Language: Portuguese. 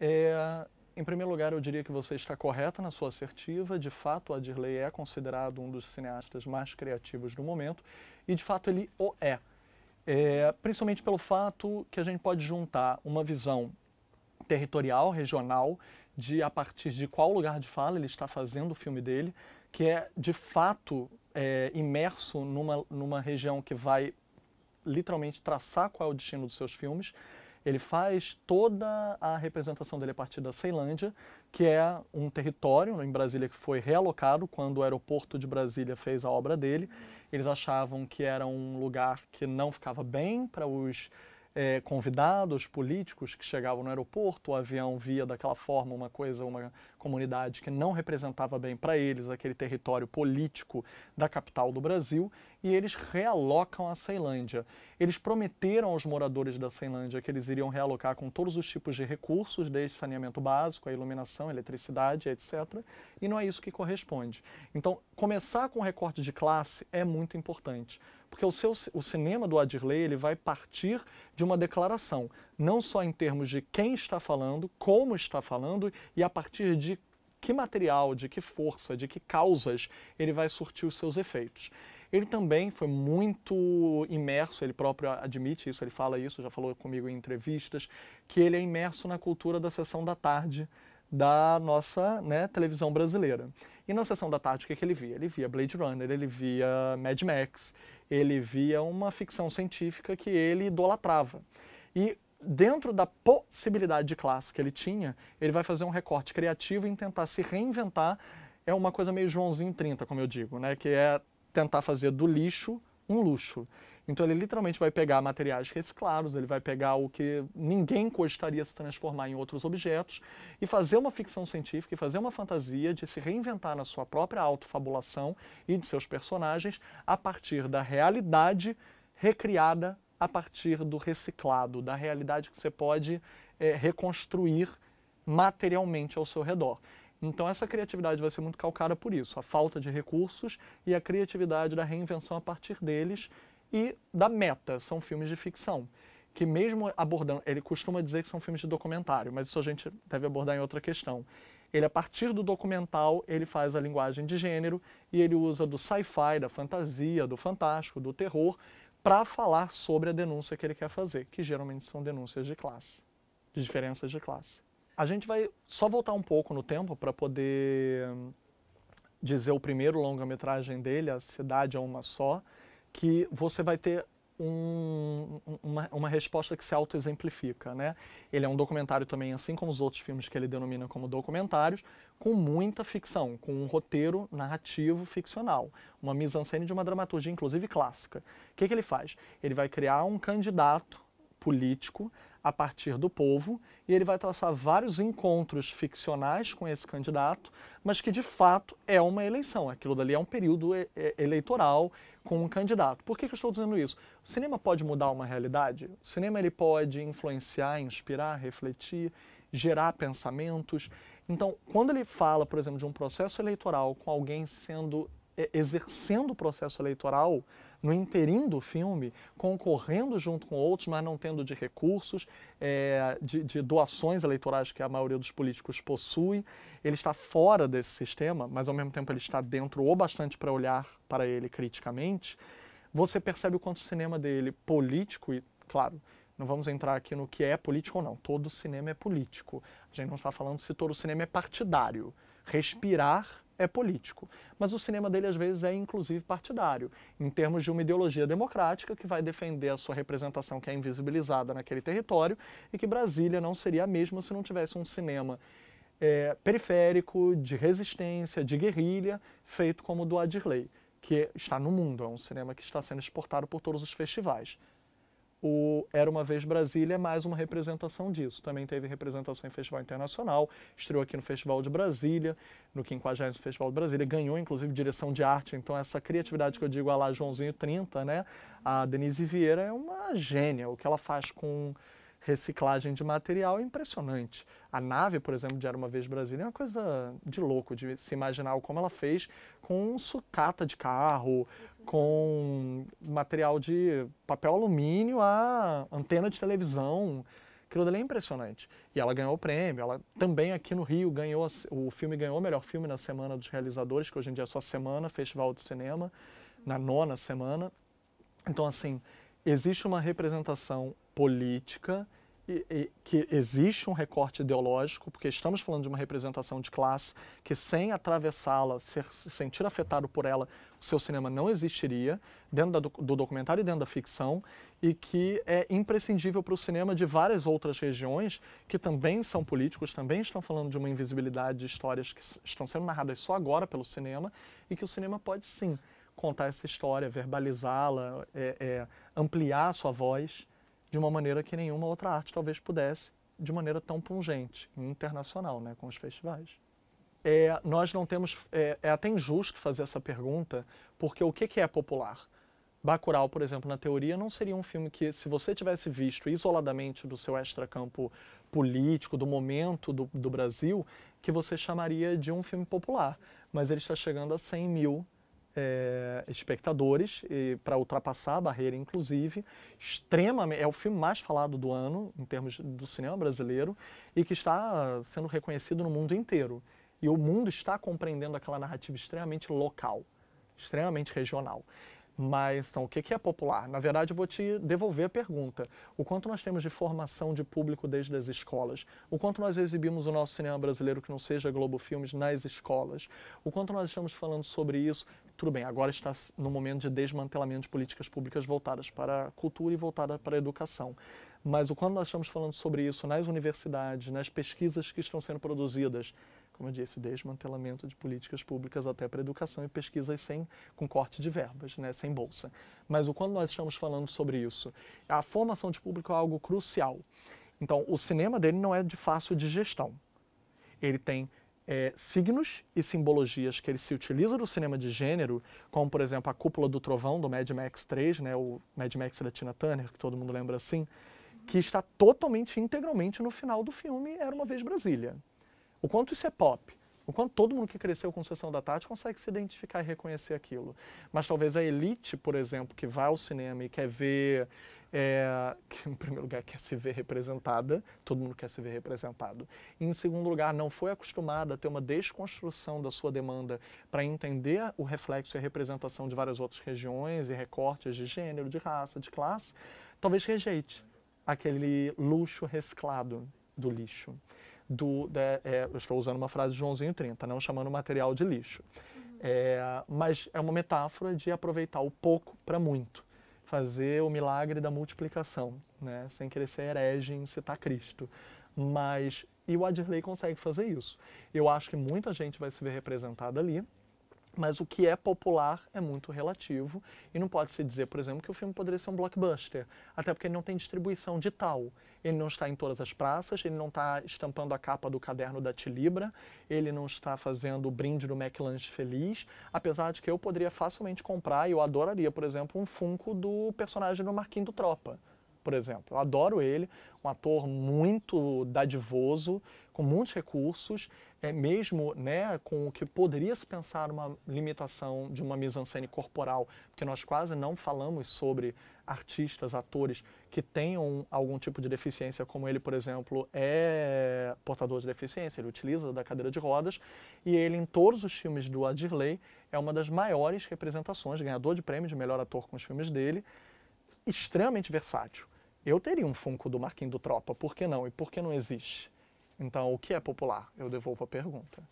É, em primeiro lugar, eu diria que você está correta na sua assertiva. De fato, Adirley é considerado um dos cineastas mais criativos do momento, e de fato ele o é. é principalmente pelo fato que a gente pode juntar uma visão territorial, regional, de a partir de qual lugar de fala ele está fazendo o filme dele, que é de fato é, imerso numa, numa região que vai literalmente traçar qual é o destino dos seus filmes, ele faz toda a representação dele a partir da Ceilândia, que é um território em Brasília que foi realocado quando o aeroporto de Brasília fez a obra dele. Eles achavam que era um lugar que não ficava bem para os é, convidados políticos que chegavam no aeroporto, o avião via daquela forma uma coisa, uma comunidade que não representava bem para eles aquele território político da capital do Brasil e eles realocam a Ceilândia. Eles prometeram aos moradores da Ceilândia que eles iriam realocar com todos os tipos de recursos, desde saneamento básico, a iluminação, a eletricidade, etc. E não é isso que corresponde. Então, começar com um recorte de classe é muito importante porque o, seu, o cinema do Adirley ele vai partir de uma declaração, não só em termos de quem está falando, como está falando e a partir de que material, de que força, de que causas ele vai surtir os seus efeitos. Ele também foi muito imerso, ele próprio admite isso, ele fala isso, já falou comigo em entrevistas, que ele é imerso na cultura da sessão da tarde da nossa né, televisão brasileira. E na sessão da tarde, o que, é que ele via? Ele via Blade Runner, ele via Mad Max, ele via uma ficção científica que ele idolatrava. E dentro da possibilidade de classe que ele tinha, ele vai fazer um recorte criativo e tentar se reinventar. É uma coisa meio Joãozinho 30, como eu digo, né? Que é tentar fazer do lixo um luxo. Então ele literalmente vai pegar materiais reciclados, ele vai pegar o que ninguém gostaria se transformar em outros objetos e fazer uma ficção científica e fazer uma fantasia de se reinventar na sua própria autofabulação e de seus personagens a partir da realidade recriada a partir do reciclado, da realidade que você pode é, reconstruir materialmente ao seu redor. Então, essa criatividade vai ser muito calcada por isso, a falta de recursos e a criatividade da reinvenção a partir deles e da meta. São filmes de ficção, que, mesmo abordando, ele costuma dizer que são filmes de documentário, mas isso a gente deve abordar em outra questão. Ele, a partir do documental, ele faz a linguagem de gênero e ele usa do sci-fi, da fantasia, do fantástico, do terror, para falar sobre a denúncia que ele quer fazer, que geralmente são denúncias de classe, de diferenças de classe. A gente vai só voltar um pouco no tempo para poder hum, dizer o primeiro longa-metragem dele, A Cidade é Uma Só, que você vai ter um, uma, uma, resposta que se autoexemplifica. Né? Ele é um documentário também, assim como os outros filmes que ele denomina como documentários, com muita ficção, com um roteiro narrativo ficcional, uma mise-en-scène de uma dramaturgia, inclusive clássica. O que, que ele faz? Ele vai criar um candidato político a partir do povo, e ele vai traçar vários encontros ficcionais com esse candidato, mas que de fato é uma eleição. Aquilo dali é um período eleitoral com um candidato. Por que, que eu estou dizendo isso? O cinema pode mudar uma realidade? O cinema ele pode influenciar, inspirar, refletir, gerar pensamentos. Então, quando ele fala, por exemplo, de um processo eleitoral com alguém sendo exercendo o processo eleitoral, no interim do filme, concorrendo junto com outros, mas não tendo de recursos, é, de, de doações eleitorais que a maioria dos políticos possui. Ele está fora desse sistema, mas ao mesmo tempo ele está dentro ou bastante para olhar para ele criticamente. Você percebe o quanto o cinema dele, político e, claro, não vamos entrar aqui no que é político ou não. Todo cinema é político. A gente não está falando se todo cinema é partidário. Respirar é político. Mas o cinema dele, às vezes, é inclusive partidário, em termos de uma ideologia democrática que vai defender a sua representação que é invisibilizada naquele território e que Brasília não seria a mesma se não tivesse um cinema é, periférico, de resistência, de guerrilha, feito como o do Adirley, que está no mundo, é um cinema que está sendo exportado por todos os festivais o Era Uma Vez Brasília é mais uma representação disso. Também teve representação em Festival Internacional, estreou aqui no Festival de Brasília, no 50 Festival de Brasília, ganhou inclusive direção de arte. Então, essa criatividade que eu digo a lá Joãozinho 30, né? A Denise Vieira é uma gênia. O que ela faz com reciclagem de material é impressionante. A nave, por exemplo, de Era Uma Vez Brasília é uma coisa de louco, de se imaginar como ela fez com sucata de carro, com material de papel alumínio a antena de televisão. Aquilo dali é impressionante. E ela ganhou o prêmio. Ela também aqui no Rio ganhou, o filme ganhou o melhor filme na Semana dos Realizadores, que hoje em dia é só Semana, Festival de Cinema, na nona semana. Então, assim, existe uma representação política que existe um recorte ideológico, porque estamos falando de uma representação de classe que, sem atravessá-la, se sentir afetado por ela, o seu cinema não existiria, dentro do, documentário e dentro da ficção, e que é imprescindível para o cinema de várias outras regiões que também são políticos, também estão falando de uma invisibilidade de histórias que estão sendo narradas só agora pelo cinema, e que o cinema pode sim contar essa história, verbalizá-la, é, é, ampliar a sua voz de uma maneira que nenhuma outra arte talvez pudesse, de maneira tão pungente, internacional, né, com os festivais. É, nós não temos, é, é, até injusto fazer essa pergunta, porque o que, que é popular? Bacurau, por exemplo, na teoria, não seria um filme que, se você tivesse visto isoladamente do seu extracampo político, do momento do, do Brasil, que você chamaria de um filme popular. Mas ele está chegando a 100 mil é, espectadores para ultrapassar a barreira, inclusive, extremamente é o filme mais falado do ano em termos do cinema brasileiro e que está sendo reconhecido no mundo inteiro. E o mundo está compreendendo aquela narrativa extremamente local, extremamente regional. Mas, então, o que é popular? Na verdade, eu vou te devolver a pergunta. O quanto nós temos de formação de público desde as escolas? O quanto nós exibimos o nosso cinema brasileiro que não seja Globo Filmes nas escolas? O quanto nós estamos falando sobre isso? Tudo bem, agora está no momento de desmantelamento de políticas públicas voltadas para a cultura e voltada para a educação. Mas o quanto nós estamos falando sobre isso nas universidades, nas pesquisas que estão sendo produzidas, como eu disse, desmantelamento de políticas públicas até para educação e pesquisas sem, com corte de verbas, né, sem bolsa. Mas o quando nós estamos falando sobre isso, a formação de público é algo crucial. Então, o cinema dele não é de fácil digestão. Ele tem é, signos e simbologias que ele se utiliza do cinema de gênero, como por exemplo a cúpula do trovão do Mad Max 3, né, o Mad Max da Tina Turner, que todo mundo lembra assim, que está totalmente integralmente no final do filme Era uma vez Brasília. O quanto isso é pop, o quanto todo mundo que cresceu com Sessão da Tarde consegue se identificar e reconhecer aquilo. Mas talvez a elite, por exemplo, que vai ao cinema e quer ver, é, que em primeiro lugar quer se ver representada, todo mundo quer se ver representado. E, em segundo lugar, não foi acostumada a ter uma desconstrução da sua demanda para entender o reflexo e a representação de várias outras regiões e recortes de gênero, de raça, de classe, talvez rejeite aquele luxo resclado do lixo do. Né, é, eu estou usando uma frase de Joãozinho 30, não chamando o material de lixo. Uhum. É, mas é uma metáfora de aproveitar o pouco para muito, fazer o milagre da multiplicação, né? sem querer ser herege em citar Cristo. Mas, e o Adirley consegue fazer isso. Eu acho que muita gente vai se ver representada ali, mas o que é popular é muito relativo e não pode se dizer, por exemplo, que o filme poderia ser um blockbuster, até porque ele não tem distribuição digital. Ele não está em todas as praças, ele não está estampando a capa do caderno da Tilibra, ele não está fazendo o brinde do McLanche Feliz, apesar de que eu poderia facilmente comprar, e eu adoraria, por exemplo, um Funko do personagem do Marquinhos do Tropa por exemplo. Eu adoro ele, um ator muito dadivoso, com muitos recursos, é mesmo né, com o que poderia se pensar uma limitação de uma mise-en-scène corporal, porque nós quase não falamos sobre artistas, atores que tenham algum tipo de deficiência, como ele, por exemplo, é portador de deficiência, ele utiliza da cadeira de rodas, e ele, em todos os filmes do Adirley, é uma das maiores representações, ganhador de prêmio de melhor ator com os filmes dele, extremamente versátil eu teria um Funko do Marquinhos do Tropa, por que não? E por que não existe? Então, o que é popular? Eu devolvo a pergunta.